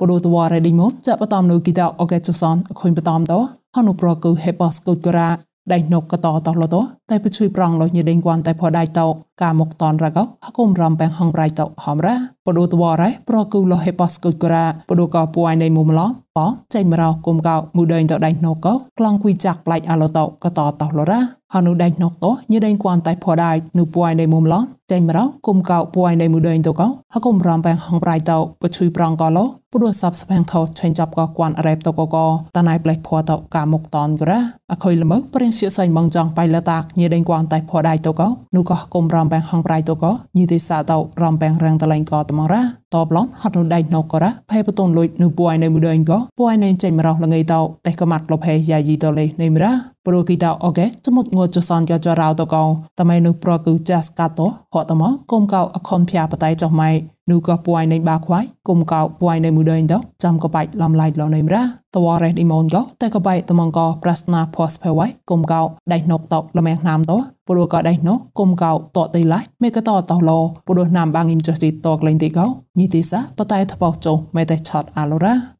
បដូតវ៉ារ៉េឌីម៉ូតចាប់បតំនូគីតាអូកេចូសានអខុញបតំតោហនុប្រកូហេបាស្កូតករ៉ាដៃនុកកតតលតោតែពជួយប្រងលុយញីដេងគួនតែផដៃតោកាមកតនរកហកុំរំបែងហងប្រៃតោហមរ៉ាបដូតវ៉ារ៉េប្រកូលហេបាស្កូតករ៉ាបដូកោពួយនៃមុំឡោប៉ចៃមរោគុំកោមួយដេងតដៃនុកកោក្លងគួយចាក់ប្លែកអលតោកតតលរ៉ាហានុដេញណុកតោញីដេញគួនតៃផោដាយនុពួយដេមុំឡោចេញមករគុំកោពួយដេមួយដេញតកោហកុំរំបែងហងប្រៃតោបជួយប្រងកោឡោព្រោះសបស្បាំងថោឆេញចាប់កោគួនអរ៉េបតកោកោតណៃផ្លេះផោតោកាមុកតនក្រអខុយល្មើព្រិនសៀសៃម៉ងចង់បៃលតាញីដេញគួនតៃផោដាយតកោនុកោគុំរំបែងហងប្រៃតកោញីទេសាតោរំបែងរាំងតឡែងកោត្មងរ៉ាតបឡងហត់នុដេញណុកកោរ៉ាផេបតូនលួយនុពួយដេមួយដេញកោពួយណេចេញមករ៉លងៃតោតេះកម៉ាត់លុបហេយ៉ាយីតលេនៃមរ៉ាព្រោះគីតោអូខេចមុតងួតចសនយកចរោតកោតមៃនុប្រកូចាស់កាតោហតមគុំកោអខុនភះបតៃចុះម៉ៃនុក៏ពួយនៃបាខ្វាយគុំកោពួយនៃមួយដេញតោចាំក៏បាច់ឡំឡៃឡងនៃមរាតវរេះឌីម៉ូនក៏តែក៏បាច់តំងក៏ប្រស្នាផោះផែវ៉ៃគុំកោដៃណុកតោលំងណាមតោព្រោះក៏ដៃណុកគុំកោតតៃឡៃមេក៏តតោឡោព្រោះណាមបាងអ៊ីមចុះទីតកលេងទីកោញីទីសាបតៃថ្បោចុះមេតែឆតអាឡូរ៉ា